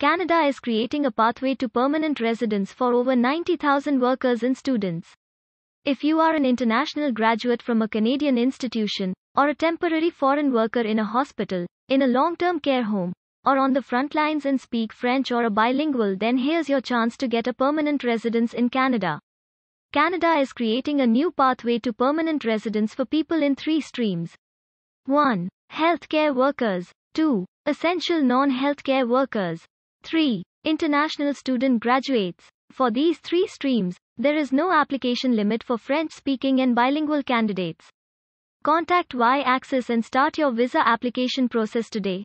Canada is creating a pathway to permanent residence for over 90,000 workers and students. If you are an international graduate from a Canadian institution, or a temporary foreign worker in a hospital, in a long term care home, or on the front lines and speak French or a bilingual, then here's your chance to get a permanent residence in Canada. Canada is creating a new pathway to permanent residence for people in three streams 1. Healthcare workers, 2. Essential non healthcare workers, 3. International student graduates. For these three streams, there is no application limit for French speaking and bilingual candidates. Contact Y Axis and start your visa application process today.